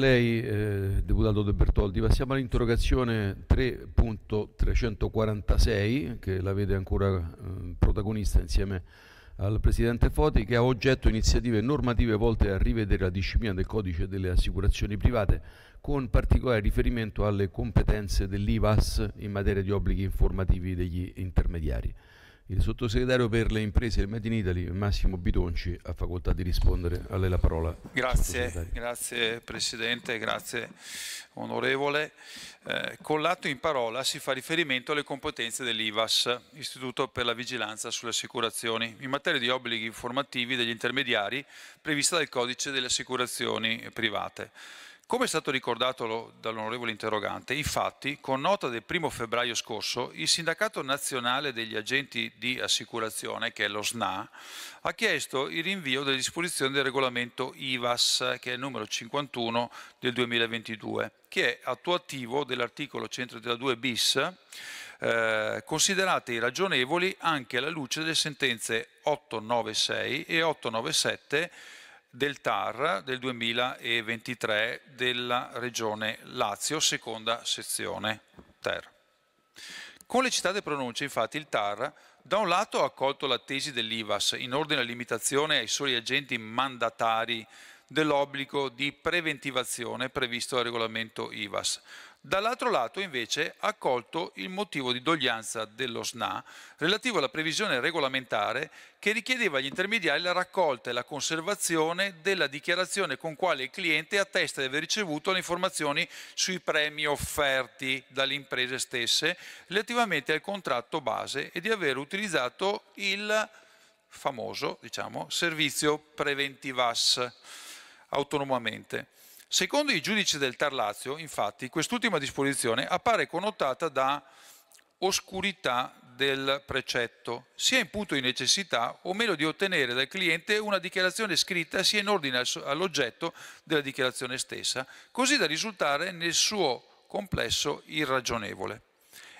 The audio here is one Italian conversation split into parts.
lei, eh, deputato De Bertoldi. Passiamo all'interrogazione 3.346, che la vede ancora eh, protagonista insieme al Presidente Foti, che ha oggetto iniziative normative volte a rivedere la disciplina del codice delle assicurazioni private, con particolare riferimento alle competenze dell'IVAS in materia di obblighi informativi degli intermediari. Il sottosegretario per le imprese del Made in Italy, Massimo Bidonci, ha facoltà di rispondere. A lei la parola. Grazie, grazie Presidente, grazie Onorevole. Eh, con l'atto in parola si fa riferimento alle competenze dell'IVAS, Istituto per la Vigilanza sulle Assicurazioni, in materia di obblighi informativi degli intermediari prevista dal Codice delle Assicurazioni Private. Come è stato ricordato dall'onorevole interrogante, infatti, con nota del 1 febbraio scorso, il Sindacato Nazionale degli Agenti di Assicurazione, che è lo SNA, ha chiesto il rinvio delle disposizioni del regolamento IVAS, che è il numero 51 del 2022, che è attuativo dell'articolo 132 bis, eh, considerati ragionevoli anche alla luce delle sentenze 896 e 897 del TAR del 2023 della Regione Lazio, seconda sezione TER. Con le citate pronunce, infatti, il TAR da un lato ha accolto la tesi dell'IVAS in ordine alla limitazione ai soli agenti mandatari dell'obbligo di preventivazione previsto dal regolamento IVAS, Dall'altro lato, invece, ha accolto il motivo di doglianza dello SNA relativo alla previsione regolamentare che richiedeva agli intermediari la raccolta e la conservazione della dichiarazione con quale il cliente attesta di aver ricevuto le informazioni sui premi offerti dalle imprese stesse relativamente al contratto base e di aver utilizzato il famoso diciamo, servizio preventivas autonomamente. Secondo i giudici del Tar Lazio, infatti, quest'ultima disposizione appare connotata da oscurità del precetto, sia in punto di necessità o meno di ottenere dal cliente una dichiarazione scritta sia in ordine all'oggetto della dichiarazione stessa, così da risultare nel suo complesso irragionevole.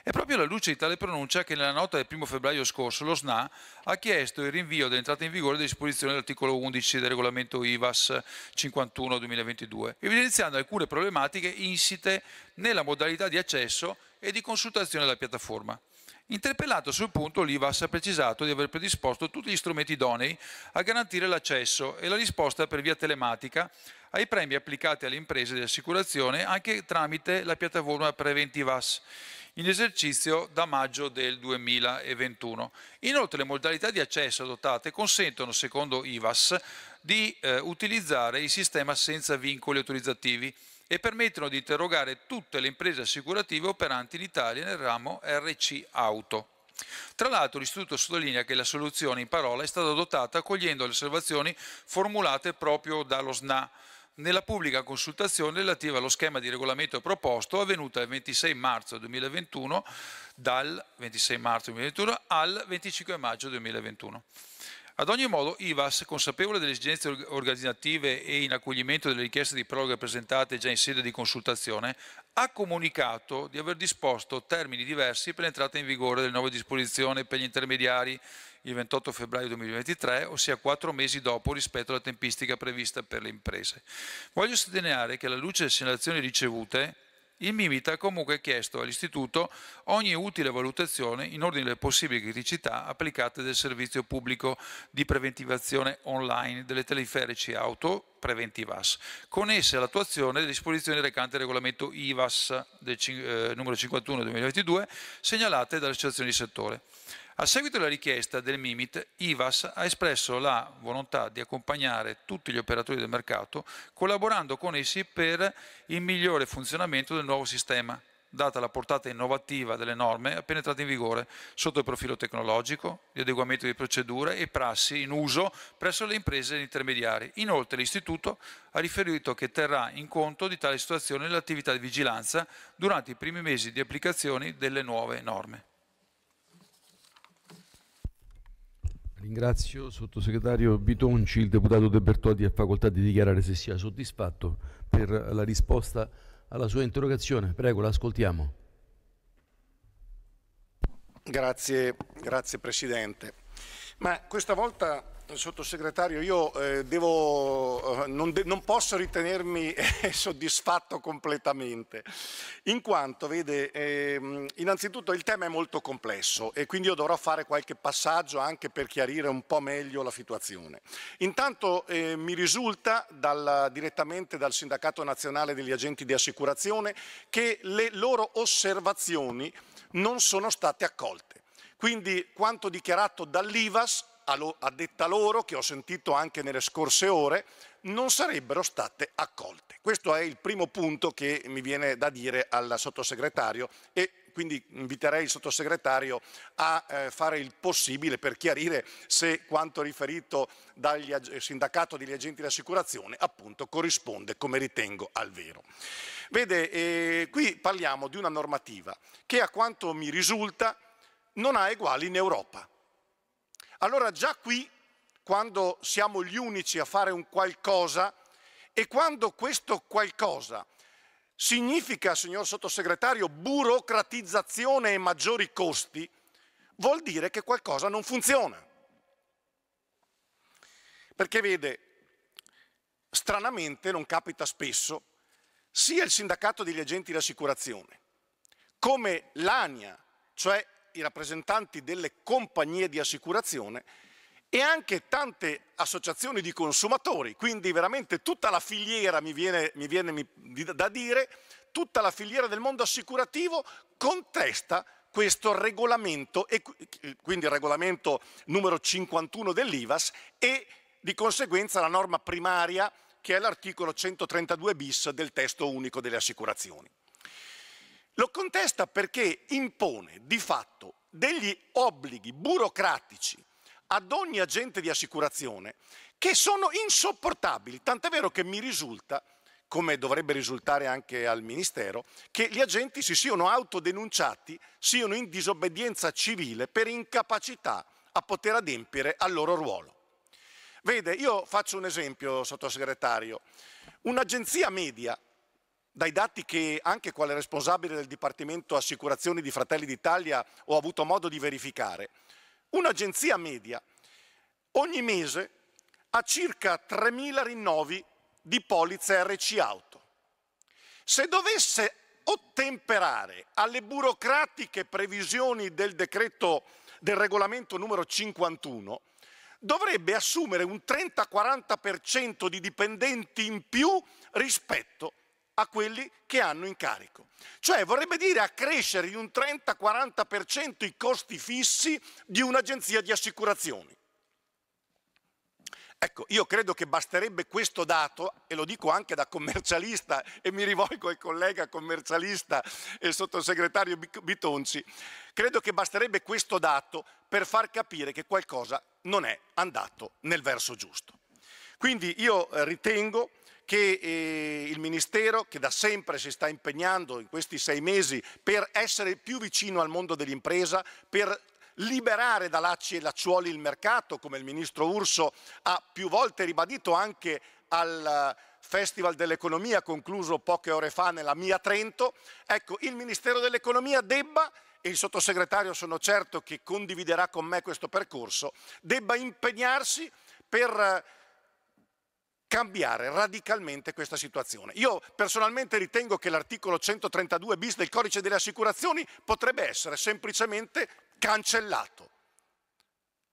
È proprio alla luce di tale pronuncia che nella nota del 1 febbraio scorso lo SNA ha chiesto il rinvio dell'entrata in vigore delle disposizioni dell'articolo 11 del regolamento IVAS 51-2022, evidenziando alcune problematiche insite nella modalità di accesso e di consultazione della piattaforma. Interpellato sul punto, l'IVAS ha precisato di aver predisposto tutti gli strumenti idonei a garantire l'accesso e la risposta per via telematica ai premi applicati alle imprese di assicurazione anche tramite la piattaforma Preventivas in esercizio da maggio del 2021. Inoltre le modalità di accesso adottate consentono, secondo IVAS, di eh, utilizzare il sistema senza vincoli autorizzativi e permettono di interrogare tutte le imprese assicurative operanti in Italia nel ramo RC Auto. Tra l'altro l'Istituto sottolinea che la soluzione in parola è stata adottata accogliendo le osservazioni formulate proprio dallo SNA nella pubblica consultazione relativa allo schema di regolamento proposto avvenuta il 26 marzo 2021 dal 26 marzo 2021 al 25 maggio 2021. Ad ogni modo, IVAS, consapevole delle esigenze organizzative e in accoglimento delle richieste di proroga presentate già in sede di consultazione, ha comunicato di aver disposto termini diversi per l'entrata in vigore delle nuove disposizioni per gli intermediari il 28 febbraio 2023, ossia quattro mesi dopo rispetto alla tempistica prevista per le imprese. Voglio sottolineare che alla luce delle segnalazioni ricevute, il Mimita ha comunque chiesto all'Istituto ogni utile valutazione in ordine alle possibili criticità applicate del servizio pubblico di preventivazione online delle teleferici auto preventivas, esse all'attuazione delle disposizioni recanti del regolamento IVAS del, eh, numero 51 2022 segnalate dalle associazioni di settore. A seguito della richiesta del MIMIT, IVAS ha espresso la volontà di accompagnare tutti gli operatori del mercato collaborando con essi per il migliore funzionamento del nuovo sistema, data la portata innovativa delle norme appena entrate in vigore sotto il profilo tecnologico, di adeguamento di procedure e prassi in uso presso le imprese e intermediari. Inoltre l'Istituto ha riferito che terrà in conto di tale situazione l'attività di vigilanza durante i primi mesi di applicazione delle nuove norme. Ringrazio sottosegretario Bitonci, il deputato De Bertotti ha facoltà di dichiarare se sia soddisfatto per la risposta alla sua interrogazione. Prego, l'ascoltiamo. Grazie, grazie Presidente. Ma questa volta, sottosegretario, io eh, devo, eh, non, de non, posso ritenermi eh, soddisfatto completamente, in quanto, vede, ehm, innanzitutto il tema è molto complesso e quindi io dovrò fare qualche passaggio anche per chiarire un po' meglio la situazione. Intanto eh, mi risulta dal, direttamente dal Sindacato Nazionale degli Agenti di Assicurazione che le loro osservazioni non sono state accolte. Quindi quanto dichiarato dall'IVAS, a detta loro, che ho sentito anche nelle scorse ore, non sarebbero state accolte. Questo è il primo punto che mi viene da dire al sottosegretario e quindi inviterei il sottosegretario a eh, fare il possibile per chiarire se quanto riferito dal sindacato degli agenti di assicurazione appunto corrisponde, come ritengo, al vero. Vede, eh, qui parliamo di una normativa che a quanto mi risulta non ha eguali in Europa. Allora già qui, quando siamo gli unici a fare un qualcosa e quando questo qualcosa significa, signor sottosegretario, burocratizzazione e maggiori costi, vuol dire che qualcosa non funziona. Perché vede, stranamente non capita spesso, sia il sindacato degli agenti di assicurazione come l'ANIA, cioè i rappresentanti delle compagnie di assicurazione e anche tante associazioni di consumatori, quindi veramente tutta la filiera, mi viene, mi viene da dire, tutta la filiera del mondo assicurativo contesta questo regolamento, quindi il regolamento numero 51 dell'IVAS e di conseguenza la norma primaria che è l'articolo 132 bis del testo unico delle assicurazioni. Lo contesta perché impone di fatto degli obblighi burocratici ad ogni agente di assicurazione che sono insopportabili, tant'è vero che mi risulta, come dovrebbe risultare anche al Ministero, che gli agenti si siano autodenunciati, siano in disobbedienza civile per incapacità a poter adempiere al loro ruolo. Vede, io faccio un esempio, sottosegretario. Un'agenzia media dai dati che anche quale responsabile del Dipartimento Assicurazioni di Fratelli d'Italia ho avuto modo di verificare, un'agenzia media ogni mese ha circa 3.000 rinnovi di polizze RC auto. Se dovesse ottemperare alle burocratiche previsioni del decreto del regolamento numero 51, dovrebbe assumere un 30-40% di dipendenti in più rispetto a quelli che hanno in carico. Cioè vorrebbe dire accrescere di un 30-40% i costi fissi di un'agenzia di assicurazioni. Ecco, io credo che basterebbe questo dato, e lo dico anche da commercialista, e mi rivolgo al collega commercialista e sottosegretario Bitonci, credo che basterebbe questo dato per far capire che qualcosa non è andato nel verso giusto. Quindi io eh, ritengo che eh, il Ministero, che da sempre si sta impegnando in questi sei mesi per essere più vicino al mondo dell'impresa, per liberare da lacci e lacciuoli il mercato, come il Ministro Urso ha più volte ribadito anche al Festival dell'Economia concluso poche ore fa nella mia Trento, ecco, il Ministero dell'Economia debba e il sottosegretario sono certo che condividerà con me questo percorso, debba impegnarsi per cambiare radicalmente questa situazione. Io personalmente ritengo che l'articolo 132 bis del codice delle assicurazioni potrebbe essere semplicemente cancellato.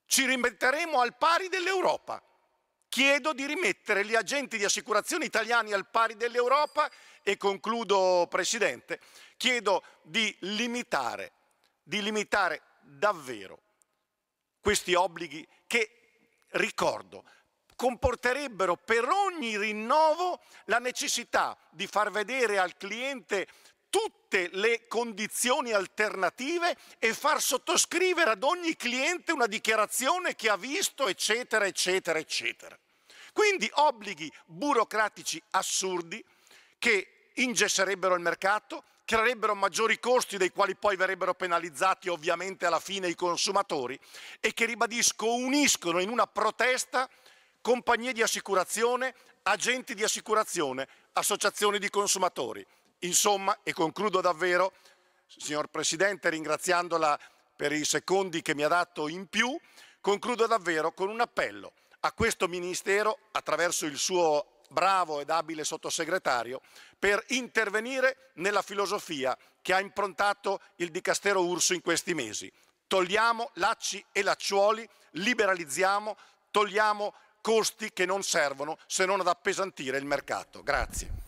Ci rimetteremo al pari dell'Europa. Chiedo di rimettere gli agenti di assicurazione italiani al pari dell'Europa e concludo, Presidente, chiedo di limitare, di limitare davvero questi obblighi che, ricordo, comporterebbero per ogni rinnovo la necessità di far vedere al cliente tutte le condizioni alternative e far sottoscrivere ad ogni cliente una dichiarazione che ha visto, eccetera, eccetera, eccetera. Quindi obblighi burocratici assurdi che ingesserebbero il mercato, creerebbero maggiori costi dei quali poi verrebbero penalizzati ovviamente alla fine i consumatori e che, ribadisco, uniscono in una protesta compagnie di assicurazione, agenti di assicurazione, associazioni di consumatori. Insomma, e concludo davvero, signor Presidente, ringraziandola per i secondi che mi ha dato in più, concludo davvero con un appello a questo Ministero, attraverso il suo bravo ed abile sottosegretario, per intervenire nella filosofia che ha improntato il Dicastero Urso in questi mesi. Togliamo lacci e lacciuoli, liberalizziamo, togliamo costi che non servono se non ad appesantire il mercato. Grazie.